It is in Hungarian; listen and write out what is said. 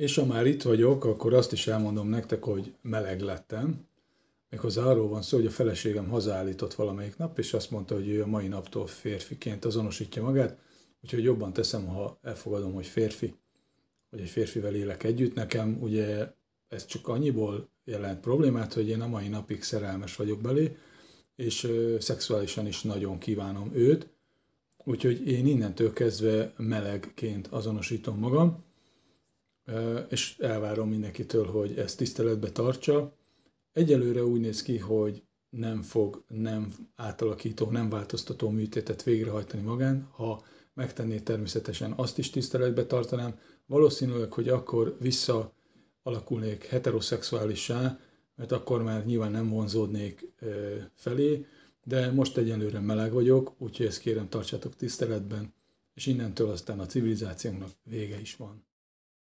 És ha már itt vagyok, akkor azt is elmondom nektek, hogy meleg lettem. Méghozzá arról van szó, hogy a feleségem hazállított valamelyik nap, és azt mondta, hogy ő a mai naptól férfiként azonosítja magát, úgyhogy jobban teszem, ha elfogadom, hogy férfi, hogy egy férfivel élek együtt. Nekem ugye ez csak annyiból jelent problémát, hogy én a mai napig szerelmes vagyok belé, és szexuálisan is nagyon kívánom őt, úgyhogy én innentől kezdve melegként azonosítom magam és elvárom mindenkitől, hogy ezt tiszteletbe tartsa. Egyelőre úgy néz ki, hogy nem fog nem átalakító, nem változtató műtétet végrehajtani magán. Ha megtenné, természetesen azt is tiszteletbe tartanám. Valószínűleg, hogy akkor vissza alakulnék heteroszexuálissá, mert akkor már nyilván nem vonzódnék felé, de most egyenlőre meleg vagyok, úgyhogy ezt kérem tartsátok tiszteletben, és innentől aztán a civilizációnak vége is van.